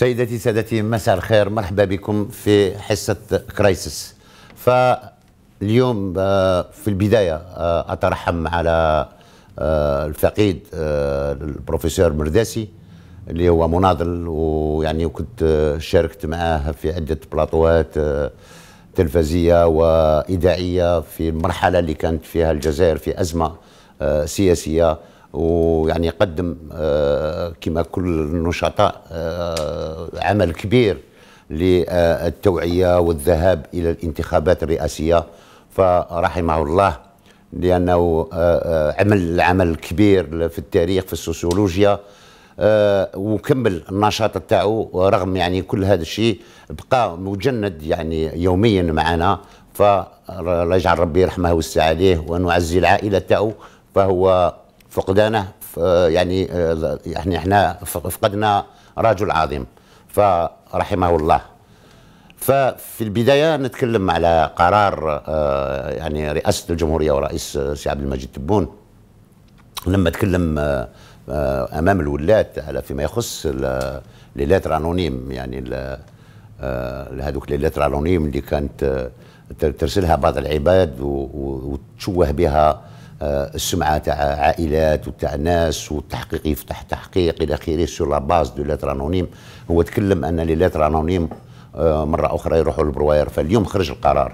سيدتي سادتي مساء الخير مرحبا بكم في حصة كرايسس فاليوم آه، في البداية آه، أترحم على آه، الفقيد البروفيسور مرداسي اللي هو مناضل ويعني كنت شاركت معاه في عدة بلاطوات تلفزية وإذاعية في المرحلة اللي كانت فيها الجزائر في أزمة سياسية ويعني قدم آه، كما كل النشطاء آه، عمل كبير للتوعيه والذهاب الى الانتخابات الرئاسيه فرحمه الله لانه آه، عمل عمل كبير في التاريخ في السوسيولوجيا وكمل النشاط تاعو رغم يعني كل هذا الشيء بقى مجند يعني يوميا معنا فالله يجعل ربي يرحمه ويوسع عليه ونعزي العائله تاعو فهو فقدانه يعني آه، يعني احنا فقدنا رجل عظيم فرحمه الله ففي البدايه نتكلم على قرار آه، يعني رئاسه الجمهوريه ورئيس السي آه، عبد المجيد تبون لما تكلم امام الولات على فيما يخص ليلاتر انونيم يعني لهذوك ليلاتر انونيم اللي كانت ترسلها بعض العباد وتشوه بها آه، السمعه تاع عائلات وتاع ناس والتحقيق يفتح تحقيق الى اخره سو لا باز دو لتر انونيم هو تكلم ان لي ليتر انونيم آه، مره اخرى يروحوا للبرواير فاليوم خرج القرار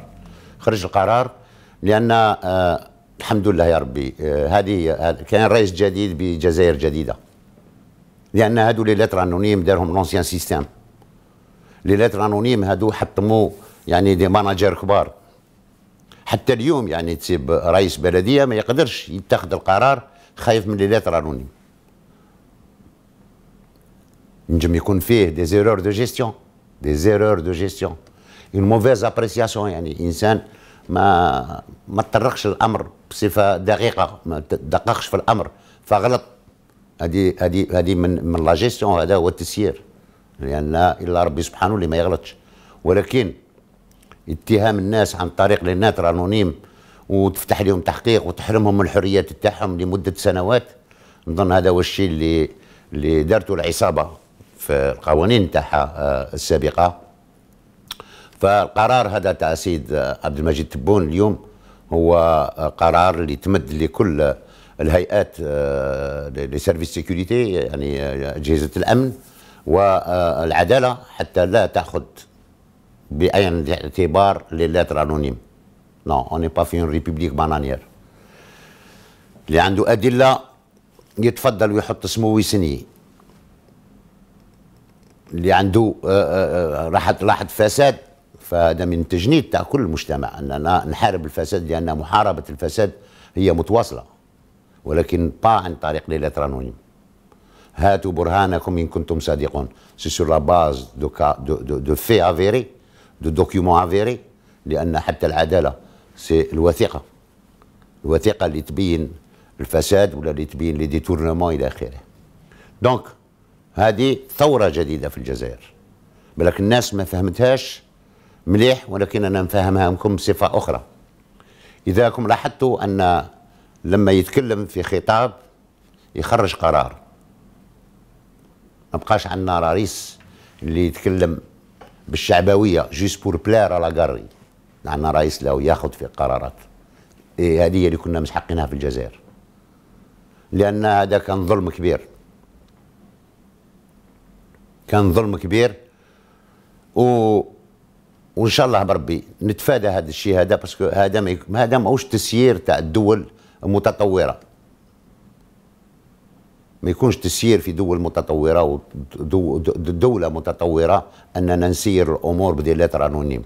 خرج القرار لان آه، الحمد لله يا ربي هذه كان رئيس جديد بجزائر جديده لان هادو لي لاتر انونيم دارهم لونسيان سيستيم لي لاتر انونيم هادو حطموا يعني دي ماناجر كبار حتى اليوم يعني تسيب رئيس بلديه ما يقدرش يتخذ القرار خايف من اللي رانوني نجم يكون فيه دي زيرور دو جيستيون دي زيرور دو جيستيون اون موفيز ابريسياسيون يعني انسان ما ما تطرقش الامر بصفه دقيقه ما تدققش في الامر فغلط هذه هذه هذه من من لا جيستيون هذا هو التسيير لان يعني الا ربي سبحانه اللي ما يغلطش ولكن اتهام الناس عن طريق لينات انونيم وتفتح لهم تحقيق وتحرمهم من الحريات تاعهم لمده سنوات نظن هذا هو الشيء اللي اللي دارته العصابه في القوانين تاعها آه، السابقه فالقرار هذا تاع السيد آه، عبد المجيد تبون اليوم هو آه، قرار اللي تمد لكل الهيئات لي سيرفيس سيكوريتي يعني اجهزه الامن والعداله حتى لا تاخذ بأين الاعتبار لي انونيم نو اون با في اون ريبوبليك بانانيير اللي عنده ادله يتفضل ويحط اسمه ويسني اللي عنده آه، آه، آه، راح تلاحظ فساد فهذا من تجنيد تاع كل المجتمع اننا نحارب الفساد لان محاربه الفساد هي متواصله ولكن با عن طريق لي لتر انونيم هاتوا برهانكم ان كنتم صادقون سي سور لا باز دو كا دو دو, دو في افيري دو دوكيومون افيري لان حتى العداله سي الوثيقه الوثيقه اللي تبين الفساد ولا اللي تبين لي ديتورنمون الى اخره دونك هذه ثوره جديده في الجزائر ولكن الناس ما فهمتهاش مليح ولكن انا نفهمها لكم بصفه اخرى اذاكم لاحظتوا ان لما يتكلم في خطاب يخرج قرار ما بقاش عندنا رئيس اللي يتكلم بالشعبويه جيس بور بلير على قري لان رئيس له ياخذ في قرارات إيه هذه اللي كنا مسحقينها في الجزائر لان هذا كان ظلم كبير كان ظلم كبير و وان شاء الله بربي نتفادى هذا الشيء هذا باسكو هذا ما هذا ماهوش تسيير تاع الدول المتطوره ما يكونش تسيير في دول متطوره ودوله متطوره اننا نسير الامور بديلات انونيم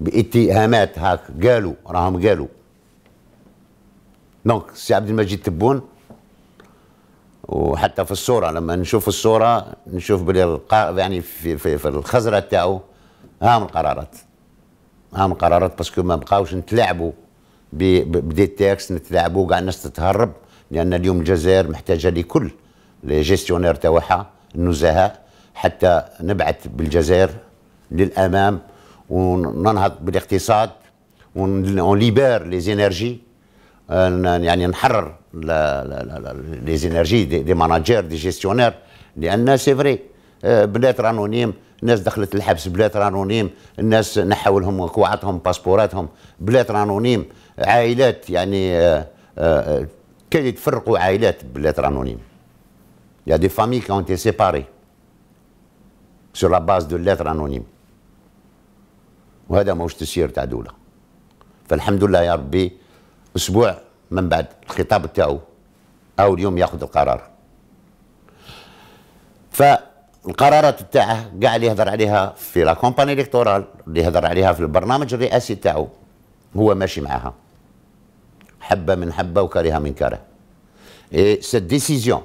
باتهامات هاك قالوا راهم قالوا دونك سي عبد المجيد تبون وحتى في الصوره لما نشوف الصوره نشوف بلي يعني في في, في الخزره تاعو هام القرارات هام القرارات باسكو ما بقاوش نتلاعبوا بدي تاكس نتلاعبوا كاع الناس تتهرب لان اليوم الجزائر محتاجه لكل لي جيستيونير تاعها النزهاء حتى نبعث بالجزائر للامام وننهض بالاقتصاد ونليبر لي زينيرجي يعني نحرر لي زينيرجي دي ماناجير دي جيستيونير لان سي فري آه، بلاد رانونيم الناس دخلت الحبس بلاد رانونيم الناس لهم وقوعاتهم باسبوراتهم بلاد رانونيم عائلات يعني آه، آه، كاين يتفرقوا عائلات باللاتر انونيم يا دي فامي familles qui سيباري سور لا باز دو base de وهذا ماهوش تسيير تاع دوله. فالحمد لله يا ربي اسبوع من بعد الخطاب تاعو او اليوم ياخذ القرار. فالقرارات تاعه كاع اللي يهضر عليها في لا كومباني ليكتورال اللي يهضر عليها في البرنامج الرئاسي تاعو هو ماشي معاها. حبه من حبه وكرهه من كره اي سيت ديسيزيون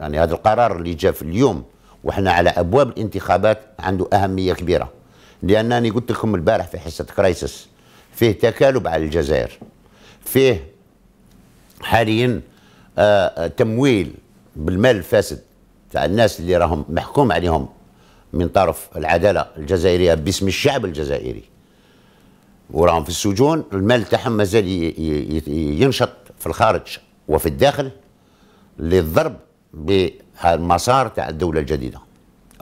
يعني هذا القرار اللي جاء في اليوم وحنا على ابواب الانتخابات عنده اهميه كبيره لانني قلت لكم البارح في حصه كرايسس فيه تكالب على الجزائر فيه حاليا آه،, آه تمويل بالمال الفاسد تاع الناس اللي راهم محكوم عليهم من طرف العداله الجزائريه باسم الشعب الجزائري وراهم في السجون المال تاعهم مازال ينشط في الخارج وفي الداخل للضرب بالمسار تاع الدوله الجديده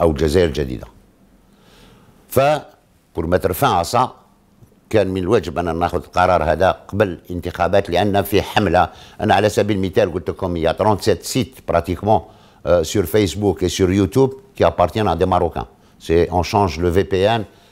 او الجزائر الجديده ف كل ما ترفع عصا كان من الواجب ان ناخذ القرار هذا قبل الانتخابات لان في حمله انا على سبيل المثال قلت لكم يا 37 سيت براتيكمون سور فيسبوك يوتيوب كي ابارتيان ا دي ماروكان سي اون شانج لو في بي ان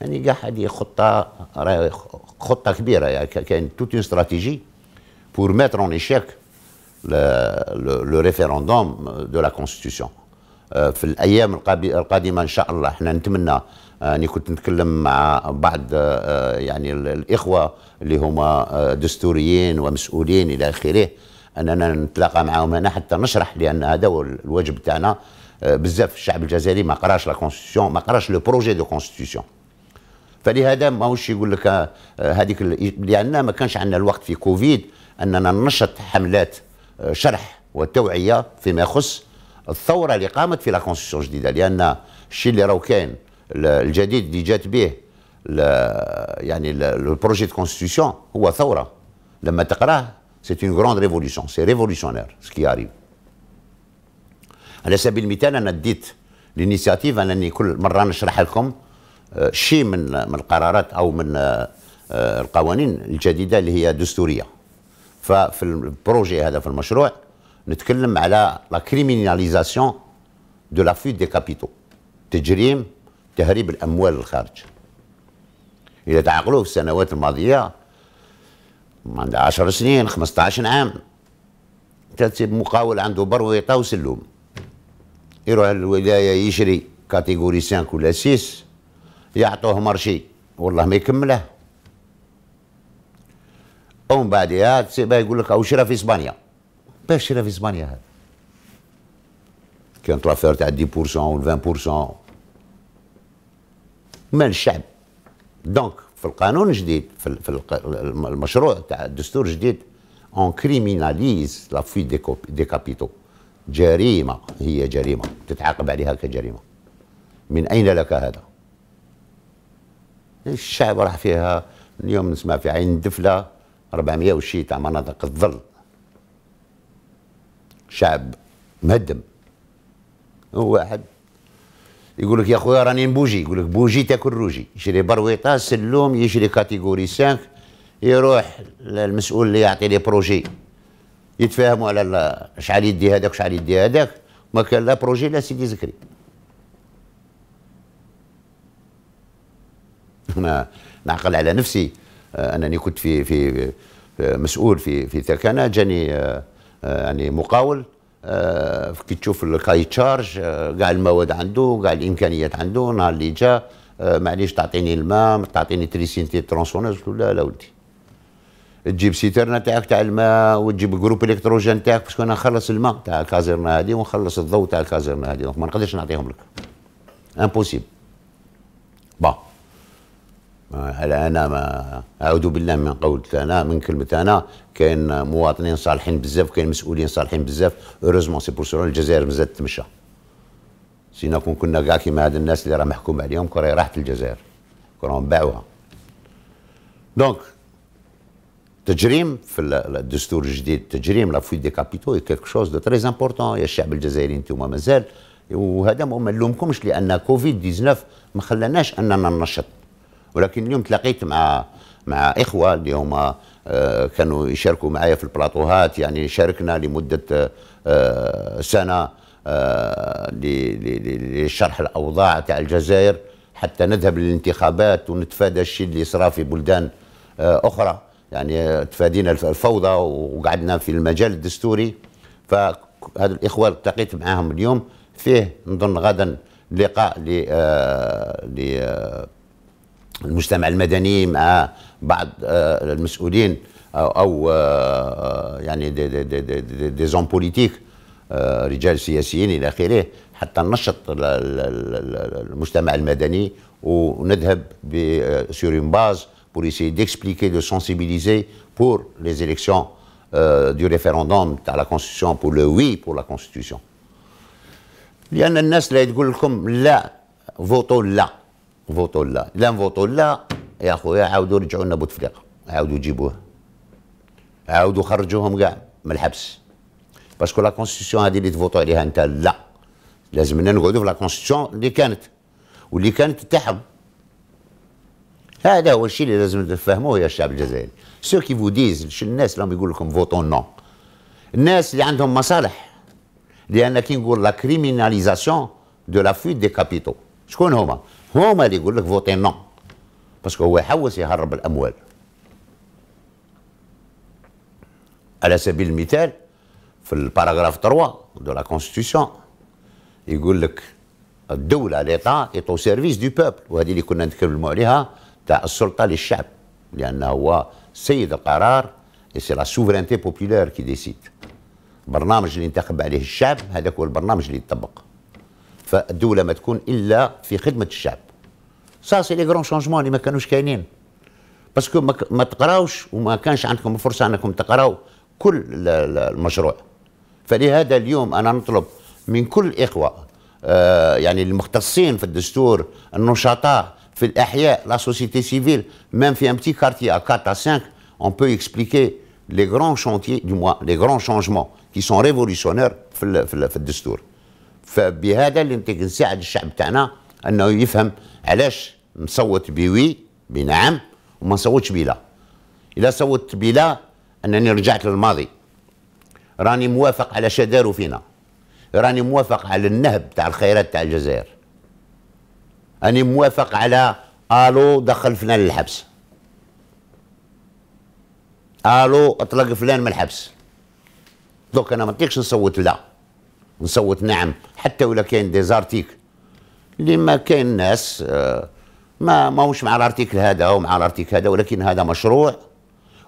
يعني قاع هذه خطه خطه كبيره يعني كاين توت اون استراتيجي بور ميتر اون ايشيك لو ريفيروندوم دو لا كونستيتيسيون في الايام القادمه ان شاء الله احنا نتمنى آه، اني كنت نتكلم مع بعض آه، يعني الاخوه اللي هما آه، دستوريين ومسؤولين الى اخره اننا نتلاقى معاهم هنا حتى نشرح لان هذا هو الواجب تاعنا بزاف الشعب الجزائري ما قراش لا كونستيتيسيون ما قراش لو بروجي دو كونستيتيسيون فلهذا ماهوش يقول لك آه، هذيك لان ما كانش عندنا الوقت في كوفيد اننا ننشط حملات آه، شرح وتوعيه فيما يخص الثوره اللي قامت في لا كونستيسيون جديده لان الشيء اللي راهو كاين الجديد اللي جات به يعني البروجي دو كونستيسيون هو ثوره لما تقراه سي اون غروند ريفوليسيون سي ريفوليسيونير سكي اريف على سبيل المثال انا ديت لينيسياتيف انني كل مره نشرح لكم شيء من من القرارات او من آه، آه، القوانين الجديده اللي هي دستوريه ففي البروجي هذا في المشروع نتكلم على لا كريميناليزاسيون دو لا فيت دي كابيتو تجريم تهريب الاموال للخارج اذا تعقلوا في السنوات الماضيه عندها 10 سنين 15 عام تسيب مقاول عنده برويطه وسلوم يروح للولايه يشري كاتيجوري 5 ولا 6 يعطوه مرشي والله ما يكمله ومن بعدها تسيبها يقول لك او شرا في اسبانيا باش شرا في اسبانيا هذا كانت لافير تاع 10% ولا 20% من الشعب دونك في القانون الجديد في, في المشروع تاع الدستور الجديد اون كريميناليز لا فوي دي كابيتو جريمه هي جريمه تتعاقب عليها كجريمه من اين لك هذا الشعب راح فيها اليوم نسمع في عين الدفله 400 وشي تاع مناطق الظل شعب مهدم هو واحد يقول لك يا خويا راني نبوجي يقول لك بوجي تاكل روجي يشري برويطه سلوم يشري كاتيجوري 5 يروح للمسؤول اللي يعطي لي بروجي يتفاهموا على شحال يدي هذاك وشحال يدي هذاك ما كان لا بروجي لا سيدي زكري انا نعقل على نفسي آه، انني كنت في في مسؤول في في تركانا جاني آه، آه، يعني مقاول كي تشوف الكاي تشارج كاع المواد عنده كاع الامكانيات عنده نهار اللي جا معليش تعطيني الماء تعطيني تريسينتي له لا لا ولدي تجيب سيترنا تاعك تاع الماء وتجيب جروب الكتروجين تاعك باسكو انا نخلص الماء تاع الكازيرنا هذه ونخلص الضوء تاع الكازيرنا هذه دونك ما نقدرش نعطيهم لك امبوسيبل بون هلا انا ما اعوذ بالله من قول انا من كلمه انا كاين مواطنين صالحين بزاف كاين مسؤولين صالحين بزاف اوروزمون سي بور سو الجزائر مازالت تمشى سينا كون كنا كاع كيما هاد الناس اللي راه محكوم عليهم كون راهي راحت الجزائر كون باعوها دونك تجريم في الدستور الجديد تجريم لا فوي دي كابيتو كيلك شوز دو تري امبورطون يا الشعب الجزائري انتوما مازال وهذا ما نلومكمش لان كوفيد 19 ما خلاناش اننا ننشط ولكن اليوم تلاقيت مع مع اخوه اللي هما آه، كانوا يشاركوا معايا في البلاطوهات يعني شاركنا لمده آه، سنه آه، لشرح الاوضاع تاع الجزائر حتى نذهب للانتخابات ونتفادى الشيء اللي صرا في بلدان اخرى يعني تفادينا الفوضى وقعدنا في المجال الدستوري فهذا الاخوه التقيت معاهم اليوم فيه نظن غدا لقاء ل le al-Medani bad de des hommes politiques des si la cnl de pour sur une base pour essayer d'expliquer de sensibiliser pour les élections du référendum à la constitution pour le oui pour la constitution il فوتوا لا لا فوتوا لا يا خويا عاودوا رجعوا لنا بوتفليقه عاودوا جيبوه عاودوا خرجوهم كاع من الحبس باسكو لا كونستيسيون هذه اللي تفوتوا عليها انت لا لازمنا نقعدوا في لا كونستيسيون اللي كانت واللي كانت تاعهم هذا هو الشيء اللي لازم تفهموه يا الشعب الجزائري سو كي فو ديز الناس اللي يقول لكم فوتون نو الناس اللي عندهم مصالح لان كي نقول لا كريميناليزاسيون دو لا فويت دي كابيتو شكون هما هما اللي يقول لك فوتي نو باسكو هو يحوس يهرب الاموال على سبيل المثال في الباراغراف 3 دو لا كونستيتيسيون يقول لك الدوله ليطا ايت او سيرفيس دو بوبل وهذه اللي كنا نتكلموا عليها تاع السلطه للشعب لأن هو سيد القرار سي لا سوفرينتي بوبيلار كي ديسيد البرنامج اللي ينتخب عليه الشعب هذاك هو البرنامج اللي يطبق فالدوله ما تكون الا في خدمه الشعب سا سي لي غران شونجمون اللي ما كانوش كاينين باسكو ما تقراوش وما كانش عندكم الفرصه انكم تقراو كل المشروع فلهذا اليوم انا نطلب من كل الاخوه آه، يعني المختصين في الدستور النشطاء في الاحياء لا سوسيتي سيفيل ميم في ان بتي كارتي ا 4 ا 5 أون peut إكسبليكي لي grands chantiers دو موا لي grands شونجمون، كي سون révolutionnaires في الدستور فبهذا اللي نساعد الشعب تاعنا انه يفهم علاش نصوت بوي بنعم وما نصوتش بلا اذا صوت بلا انني رجعت للماضي راني موافق على شدارو فينا راني موافق على النهب تاع الخيرات تاع الجزائر راني موافق على الو دخل فلان للحبس الو اطلق فلان من الحبس دوك انا ما نطيقش نصوت لا نصوت نعم حتى ولا كاين ديزارتيك اللي ما كاين ناس آه، ما ماهوش مع الارتيكل هذا ومع الارتيكل هذا ولكن هذا مشروع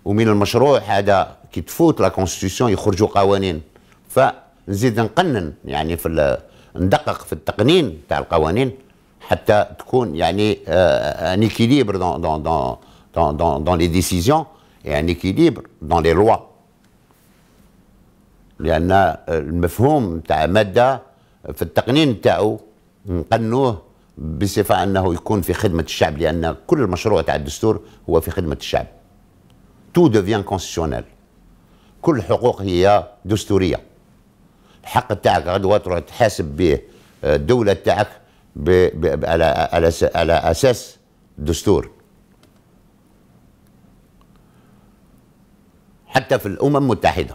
ومن المشروع هذا كي تفوت لا كونستيتيسيون يخرجوا قوانين فنزيد نقنن يعني في ندقق في التقنين تاع القوانين حتى تكون يعني ان آه، اكيليبر دون دون دون دون دون لي ديسيزيون يعني un دون لي لوا لان المفهوم تاع ماده في التقنين تاعو نقنوه بصفه انه يكون في خدمه الشعب لان كل المشروع تاع الدستور هو في خدمه الشعب تو ديفيان كونستيسيونيل كل حقوق هي دستوريه الحق تاعك غدوه تروح تحاسب به آه، الدوله تاعك على على على اساس الدستور حتى في الامم المتحده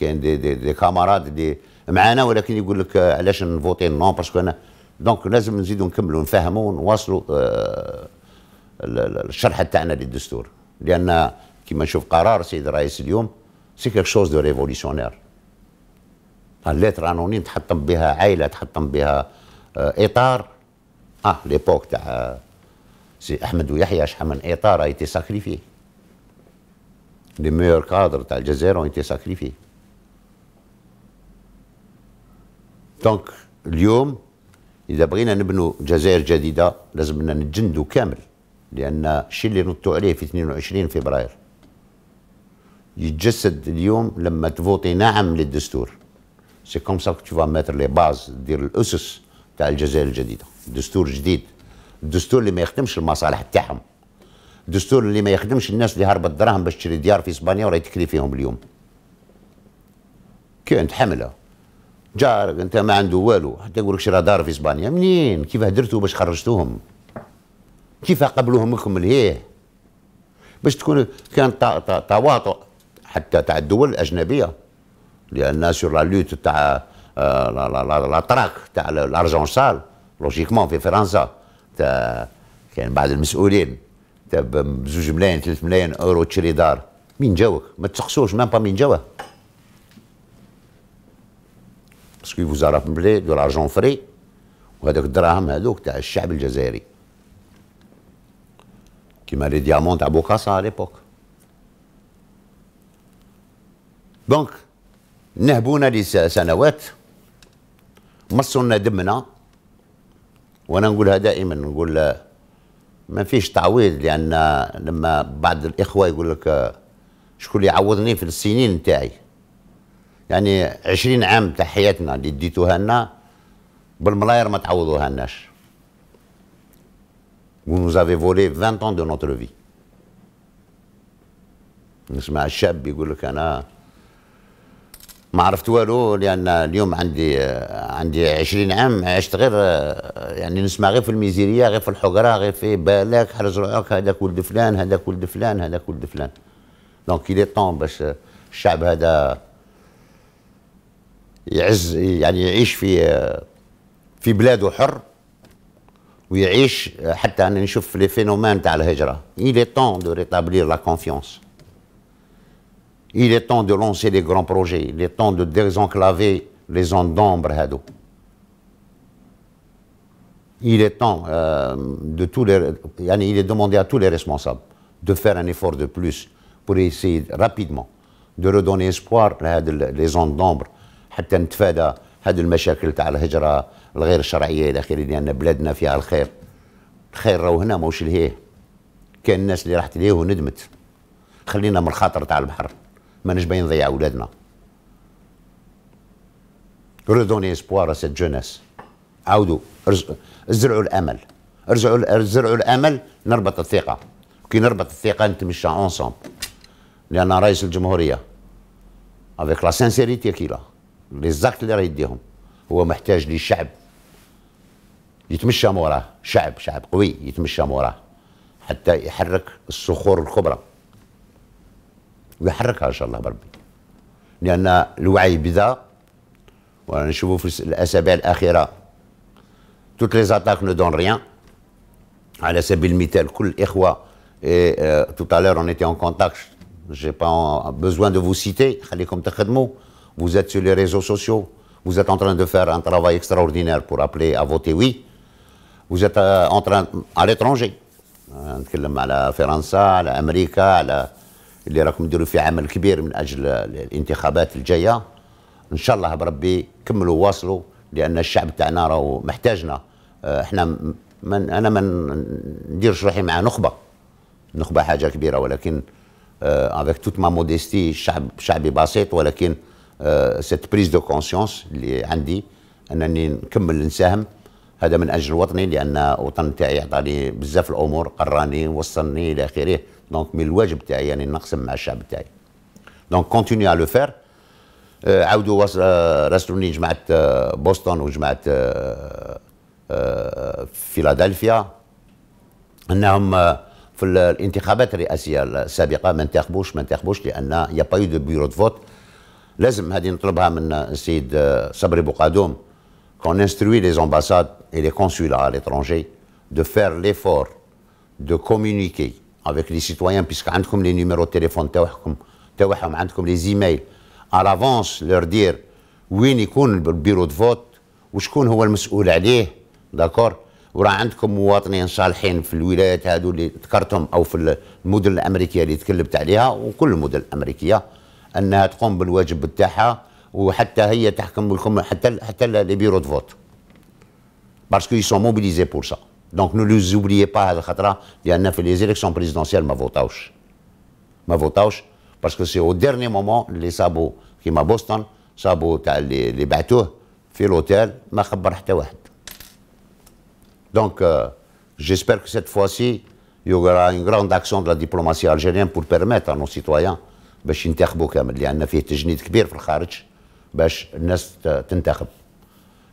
كاين دي, دي, دي كاماراد دي معانا ولكن يقول لك علاش نفوتي نو باسكو انا دونك لازم نزيدو نكملو نفهمو ونواصلو آه، الشرح تاعنا للدستور لان كيما نشوف قرار السيد الرئيس اليوم سي كيك شوز دو ريفوليسيونير الليتر انوني تحطم بها عائله تحطم بها آه، اطار اه ليبوك تاع آه، سي احمد ويحيى شحال من اطار ايتي ساكريفي لي ميور كادر تاع الجزائر ايتي ساكريفي دونك اليوم اذا بغينا نبنوا جزائر جديده لازمنا نتجندوا كامل لان الشيء اللي نطوا عليه في 22 فبراير يتجسد اليوم لما تفوتي نعم للدستور سي كوم سا كو تفا ماتر لي باز دير الاسس تاع الجزائر الجديده دستور جديد الدستور اللي ما يخدمش المصالح تاعهم الدستور اللي ما يخدمش الناس اللي هربت دراهم باش تشري ديار في اسبانيا وراه تكري فيهم اليوم كانت حمله جارك انت ما عنده والو حتى يقول لك شرا دار في اسبانيا منين كيف درتوا باش خرجتوهم كيف قبلوهم لكم ليه باش تكون كان تواطؤ حتى تاع الدول الاجنبيه لان سور آه، لا لوت تاع لا تراك تاع الارجون سال لوجيكمون في فرنسا تاع كان بعض المسؤولين تاع بزوج ملايين ثلاث ملايين اورو تشري دار مين جاوك ما تسقسوش مام با مين جاوه باسكو فوز رابلي دو لارجون فري وهذاك الدراهم هذوك تاع الشعب الجزائري كيما لي ديامون تاع بوكاسا على ليبوك دونك نهبونا لسنوات مصونا دمنا وانا نقولها دائما نقول ما فيش تعويض لان لما بعض الاخوه يقول لك شكون اللي يعوضني في السنين تاعي يعني 20 عام تاع حياتنا اللي ديتوها لنا بالملاير ما تعوضوها لناش و نو زافي فولي 20 ans دو نوتر في نسمع الشاب يقول لك انا ما عرفت والو لان اليوم عندي عندي 20 عام عشت غير يعني نسمع غير في الميزيريه غير في الحقره غير في بالاك حرز روحك هذاك ولد فلان هذاك ولد فلان هذاك ولد فلان دونك il طون باش الشعب هذا يعني il est temps de rétablir la confiance il est temps de lancer des grands projets il est temps de désenclaver les zones d'ombre il est temps euh, de tous les il est demandé à tous les responsables de faire un effort de plus pour essayer rapidement de redonner espoir à les zones d'ombre حتى نتفادى هذه المشاكل تاع الهجره الغير شرعيه الى اخره لان بلادنا فيها الخير الخير راهو هنا ماهوش لهيه كان الناس اللي راحت ليه وندمت خلينا من الخاطر تاع البحر ما باين نضيع اولادنا ردوني اسبوار سيت cette عاودوا ازرعوا الامل ارجعوا ازرعوا الامل نربط الثقه كي نربط الثقه نتمشى اونسومبل لان رئيس الجمهوريه افيك لا سانسيريتي كي Toutes اللي راه يديهم هو محتاج للشعب يتمشى موراه شعب شعب قوي يتمشى موراه حتى يحرك الصخور ان شاء الله بربي لان الوعي في الاسابيع الاخيره على سبيل المثال tout à l'heure on était en contact j'ai pas besoin de vous citer خليكم تخدموا vous êtes sur les réseaux sociaux, vous êtes en train de faire un travail extraordinaire pour appeler à voter oui, vous êtes euh, en train à l'étranger À la على à l'Amérique, à la... اللي راكم ديروا فيه عمل كبير من اجل الانتخابات الجايه ان شاء الله بربي كملوا واصلوا لان الشعب تاعنا راهو محتاجنا آه، احنا من انا ما نديرش روحي مع نخبه نخبه حاجه كبيره ولكن افيك توت ما موديستي الشعب شعبي بسيط ولكن سيت بريز دو كونسيونس اللي عندي انني نكمل نساهم هذا من اجل وطني لان الوطن تاعي عطاني بزاف الامور قراني وصلني الى اخره دونك من الواجب تاعي يعني نقسم مع الشعب تاعي دونك كونتيني على لو فير عاودوا راسلوني جماعه بوسطن وجماعه فيلادلفيا انهم في الانتخابات الرئاسيه السابقه ما انتخبوش ما انتخبوش لان يا با يو دو بيرو دو فوت لازم هذه نطلبها من السيد آه، صبري بوقادوم كون instruit لي زامباساد et لي consulats à دو de faire l'effort دو كومونيكي افيك لي سيتويان بيسك عندكم لي نيميرو تيليفون تاعكم تاعهم عندكم لي زيميل à l'avance لور دير وين يكون البيرو دو فوت وشكون هو المسؤول عليه داكور وراه عندكم مواطنين صالحين في الولايات هذو اللي ذكرتهم او في المدن الامريكيه اللي تكلمت عليها وكل المدن الامريكيه Les bureaux de Parce qu'ils sont mobilisés pour ça. Donc, ne les oubliez pas, il y les élections présidentielles, ma votause. Parce que c'est au dernier moment, les sabots qui à Boston, les sabots qui m'a bostonné, les bateaux, filotel, Donc, euh, j'espère que cette fois-ci, il y aura une grande action de la diplomatie algérienne pour permettre à nos citoyens... باش ينتخبوا كامل لان فيه تجنيد كبير في الخارج باش الناس تنتخب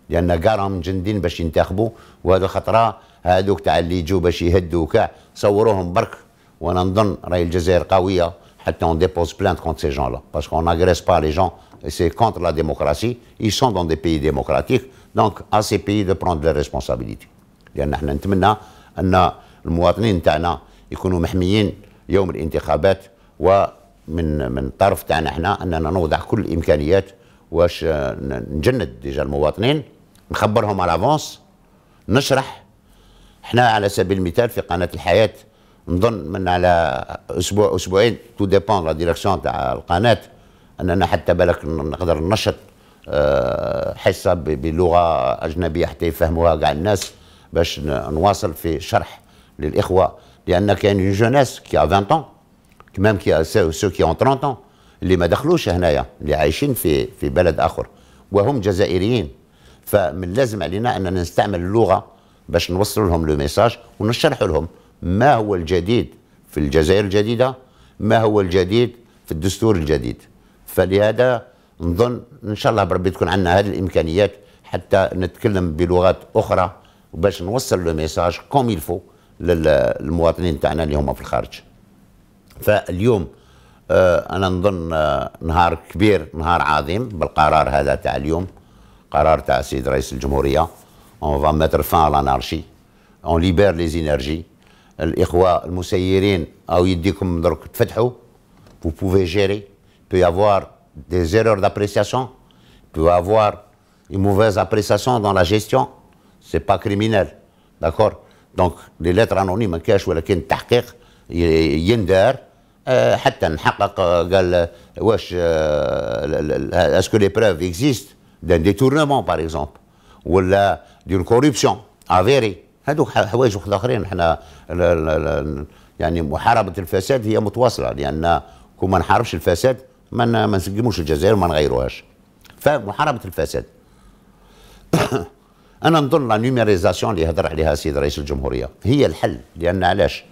لان قارهم مجندين باش ينتخبوا وهذا الخطره هذوك تاع اللي يجوا باش يهدوا كاع صوروهم برك وانا نظن راهي الجزائر قويه حتى اون ديبوز بلانت كونت سي جون لا باسكو اون اغريس با لي جون سي كونتر لا ديموكراسي اي سون دون دي pays ديموكراتيك دونك ا سي pays دو بروند لي ريسبونسابيليتي لأن احنا نتمنى أن المواطنين تاعنا يكونوا محميين يوم الانتخابات و من من الطرف تاعنا احنا اننا نوضع كل الامكانيات واش نجند ديجا المواطنين نخبرهم على افونس نشرح احنا على سبيل المثال في قناه الحياه نظن من على اسبوع اسبوعين تو ديبون لا ديريكسيون تاع القناه اننا حتى بالك نقدر ننشط آه، حصه بلغه اجنبيه حتى يفهموها كاع الناس باش نواصل في شرح للاخوه لان كاين جوناس كي 20 même qui, ceux qui ont 30 ans اللي ما دخلوش هنايا اللي عايشين في في بلد اخر وهم جزائريين فمن لازم علينا اننا نستعمل اللغه باش نوصل لهم لو ميساج ونشرح لهم ما هو الجديد في الجزائر الجديده ما هو الجديد في الدستور الجديد فلهذا نظن ان شاء الله بربي تكون عندنا هذه الامكانيات حتى نتكلم بلغات اخرى وباش نوصل لو ميساج كوم يلفو للمواطنين تاعنا اللي هما في الخارج فاليوم انا نظن نهار كبير نهار عظيم بالقرار هذا تاع اليوم قرار تاع السيد رئيس الجمهورية on va mettre fin à l'anarchie on libère les énergies الإخوة المسيرين او يديكم درك تفتحوا vous pouvez gérer peut y avoir des erreurs d'appréciation peut avoir une mauvaise appréciation dans la gestion c'est pas criminel d'accord donc les lettres anonymes كاش ولكن التحقيق يندار آه، حتى نحقق آه، قال آه، واش اسكو لي بروف اكزيست دان ديتورنمون باغ اكزومبل ولا دون كوربسيون افيري هذوك حوايج اخرين احنا يعني محاربه الفساد هي متواصله لان كون ما نحاربش الفساد ما ما نسقموش الجزائر وما نغيروهاش فمحاربه الفساد انا نظن لا نيميريزاسيون اللي هضر عليها السيد رئيس الجمهوريه هي الحل لان علاش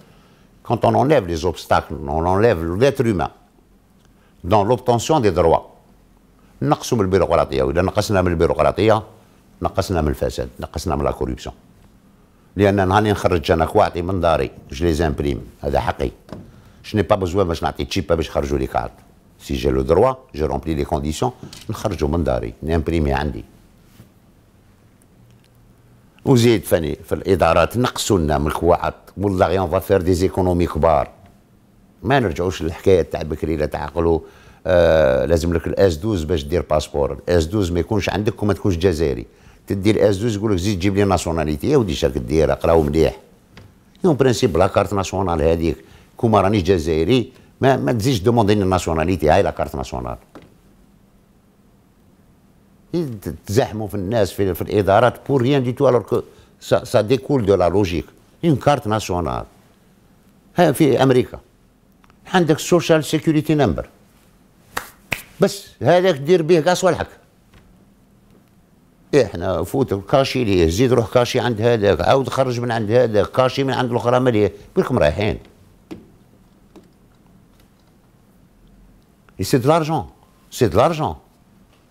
quand on enlève les obstacles, on enlève l'être humain dans l'obtention des droits. نقسم البيروقراطيه واذا نقصنا من البيروقراطيه نقصنا من الفساد نقصنا من لا كوريبسيون لان نهار نخرج انا كواعطي من داري جو لي زامبريم هذا حقي جو ني با بوزوان باش نعطي تشيبه باش يخرجوا لي كارت سي جي لو دروا جو رومبلي لي كونديسيون نخرجوا من داري نامبريمي عندي وزيد فني في الادارات نقصوا لنا من الكواعط والله فافير دي ديزيكونومي كبار ما نرجعوش للحكايه تاع بكري لا تعقلوا آه لازم لك الاس 12 باش دير باسبور الاس 12 ما يكونش عندك وما تكونش جزائري تدي الاس 12 يقول لك زيد جيب لي ناسيوناليتي يا ودي شاك دير اقراو مليح اون برانسيب لا كارت ناسيونال هذيك كوما رانيش جزائري ما, ما تزيدش دوموندي الناسيوناليتي هاي لا كارت ناسيونال تزاحموا في الناس في, في الادارات بور ريان دي تو الوغ كو سا, سا ديكول دو لا لوجيك اون كارت ناسيونال ها في امريكا عندك السوشيال سيكوريتي نمبر بس هذاك دير به كاس والحك إيه، احنا فوت كاشي ليه زيد روح كاشي عند هذاك عاود خرج من عند هذاك كاشي من عند الاخرى ماليه بالكم رايحين سي دو لارجون سي دو لارجون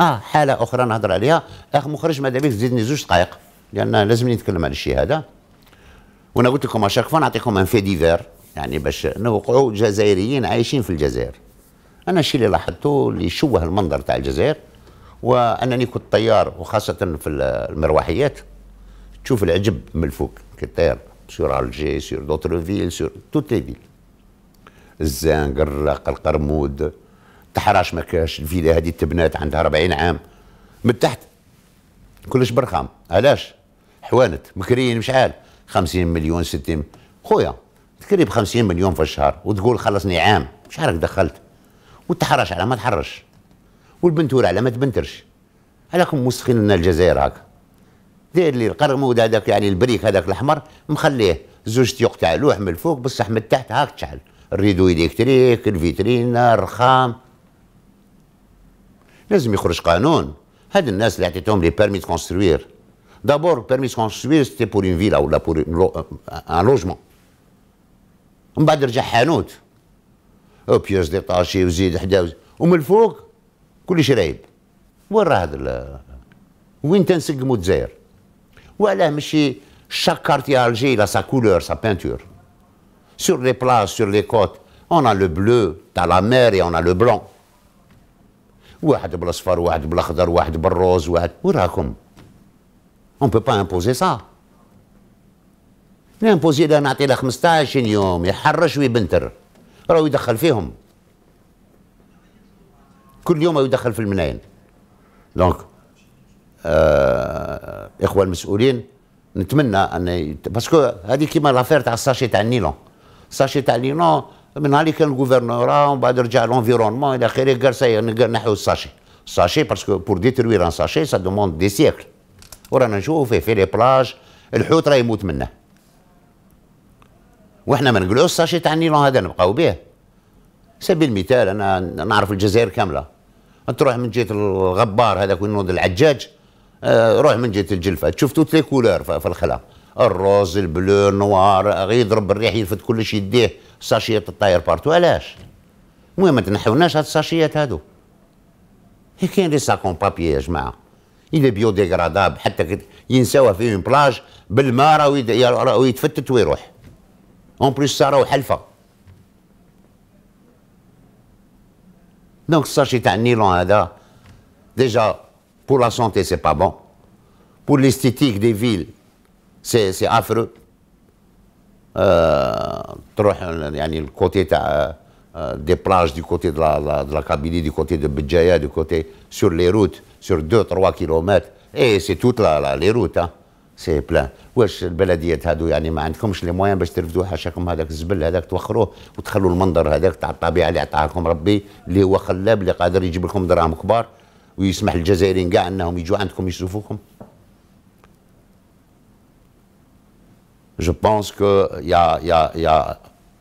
اه حاله اخرى نهضر عليها اخ مخرج ماذا بك تزيدني زوج دقائق لان لازمني نتكلم على الشهاده وانا قلت لكم اشاك فوا نعطيكم ان في ديفير يعني باش نوقعوا جزائريين عايشين في الجزائر انا الشيء اللي لاحظته اللي شوه المنظر تاع الجزائر وانني كنت طيار وخاصه في المروحيات تشوف العجب من الفوق كي طير سور الجي سور دوتر فيل سور توت لي فيل الزنقر القرمود تحراش ما كاش الفيلا هذه تبنات عندها 40 عام من تحت كلش برخام علاش حوانت مكريين عال 50 مليون 60 خويا تقريب 50 مليون في الشهر وتقول خلصني عام مش عارف دخلت وتحرش على ما تحرش والبنتور على ما تبنترش علاكم مسخين لنا الجزائر هاك داير لي القرمود هذاك يعني البريك هذاك الاحمر مخليه زوج تيوق تاع لوح من الفوق بصح من تحت هاك تشعل الريدو الكتريك الفيترين الرخام Je ne sais pas permis de construire. D'abord, le permis de construire, c'était pour une villa ou euh, un logement. On ne un c'est de Chaque quartier algérien a sa couleur, sa peinture. Sur les places, sur les côtes, on a le bleu, la mer et le blanc. واحد بالاصفر واحد بالاخضر واحد بالروز واحد وراكم اون بو با امبوزي سا نامبوزي لا نعطي له 15 يوم يحرش ويبنتر راهو يدخل فيهم كل يوم يدخل في المناين دونك آه اخوه المسؤولين نتمنى ان باسكو هذه كيما لافير تاع الساشي تاع النيلون الساشي تاع النيلون من نهار اللي كان الغوفرنور آه، ومن بعد رجع لونفيرونمون الى اخره قال سي نحيو الساشي الساشي باسكو بور ديتروير ان ساشي سا دوموند دي سيكل ورانا نشوفوا فيه في لي بلاج الحوت راه يموت منه وحنا ما نقولوش الساشي تاع النيلون هذا نبقاو به سبيل المثال انا نعرف الجزائر كامله تروح من جهه الغبار هذاك وين العجاج آه، روح من جهه الجلفه تشوف توت لي كولور في الخلا الروز البلو نوار غير يضرب الريح يلفت كلش يديه ساشيات الطاير بارتو علاش المهم ما تنحوناش هاد الساشيات هادو هي كاين لي ساكون بابي يا جماعه إلي بيو ديغراداب حتى ينساوها في اون بلاج بالماء راهو يتفتت ويروح اون بليس راهو حلفه دونك الساشي تاع النيلون هذا ديجا بور لا سونتي سي با بون بور ليستيتيك دي فيل سي سي افرو آه تروح يعني الكوتي تاع آه، دي بلاج دي كوتي دو لا كابيلي دي كوتي دو بجايا دي كوتي سور لي روت سور 2 3 كيلومتر اي سي توت لا لي روت سي بلان واش البلديات هادو يعني ما عندكمش لي موان باش ترفدوا حاشاكم هذاك الزبل هذاك توخروه وتخلوا المنظر هذاك تاع الطبيعه اللي عطاها لكم ربي اللي هو خلاب اللي قادر يجيب لكم دراهم كبار ويسمح للجزائريين كاع انهم يجوا عندكم يشوفوكم جو بونس كو يا يا يا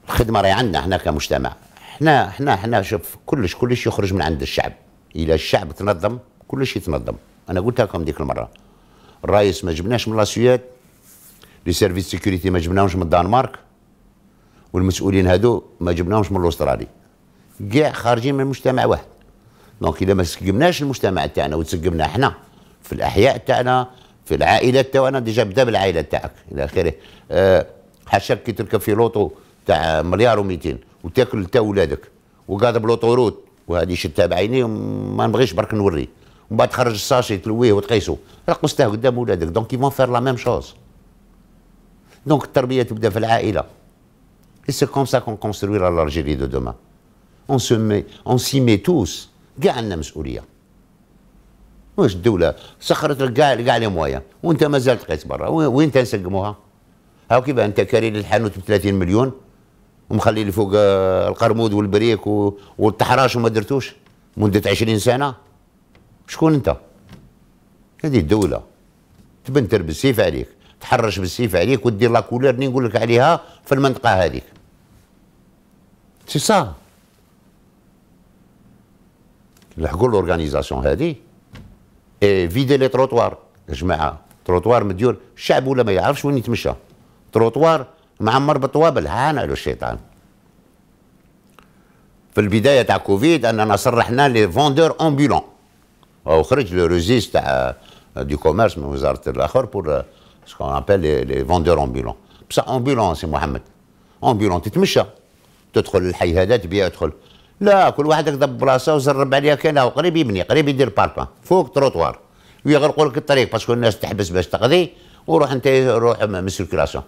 الخدمه راهي عندنا احنا كمجتمع احنا احنا احنا شوف كلش كلش يخرج من عند الشعب الى الشعب تنظم كلش يتنظم انا قلت لكم ديك المره الرئيس ما جبناش من لاسويات لي سيرفيس سيكوريتي ما جبناهمش من الدنمارك والمسؤولين هادو ما جبناهمش من الاسترالي كاع خارجين من مجتمع واحد دونك اذا ما سقمناش المجتمع تاعنا وتسقمنا احنا في الاحياء تاعنا في العائله تاعو انا ديجا بدا بالعائله تاعك الى اخره أه حاشاك كي تركب في لوطو تاع مليار و200 وتاكل تا ولادك وقاعد بلوطوروت وهذه شتا بعيني ما نبغيش برك نوري ومن بعد تخرج الساشي تلويه وتقيسه رقصته قدام ولادك دونك يفون فير لا ميم شوز دونك التربيه تبدا في العائله Et c'est comme ça دو construira اون سي مي اون سي مي توس كاع عندنا مسؤوليه واش الدوله سخرت لك كاع كاع لي موايا وانت مازال تقيس برا وين تنسقموها هاو كيف انت كاري للحانوت ب 30 مليون ومخلي اللي فوق آه، القرمود والبريك والتحراش وما درتوش مده 20 سنه شكون انت هذه الدوله تبنتر بالسيف عليك تحرش بالسيف عليك ودير لا كولير اللي نقول لك عليها في المنطقه هذيك سي سا لحقوا الاورغانيزاسيون هذه إيه، فيدي لي تروطوار يا جماعه تروطوار مديون الشعب ولا ما يعرفش وين يتمشى تروطوار معمر بالطوابل هان على الشيطان في البدايه تاع كوفيد اننا صرحنا لي فوندور امبولون او خرج لو روزيس تاع دي آه، كوميرس من وزاره الاخر بور سكون ابل لي فوندور امبولون بصح امبولون سي محمد امبولون تتمشى تدخل الحي هذا تبيع تدخل لا كل واحد هكذا براسه وزرب عليها كان قريب يبني قريب يدير باربا فوق تروطوار ويغلقوا لك الطريق باسكو الناس تحبس باش تقضي وروح انت روح من هذا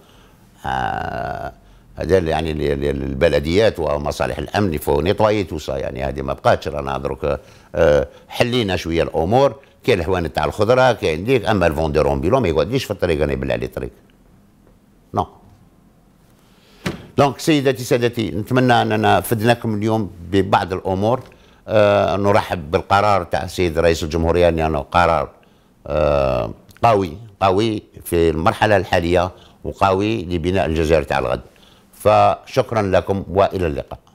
آه هذا يعني البلديات ومصالح الامن فو نيطوايي توصا يعني هذه ما بقاتش رانا دروك آه حلينا شويه الامور كاين الحوان تاع الخضره كاين ديك اما الفوندور امبيلون ما يقعدليش في الطريق انا يبلع لي الطريق نو دونك سيداتي سادتي نتمنى اننا فدناكم اليوم ببعض الامور آه نرحب بالقرار تاع السيد رئيس الجمهوريه لانه يعني قرار آه قوي قوي في المرحله الحاليه وقوي لبناء الجزائر تاع الغد فشكرا لكم والى اللقاء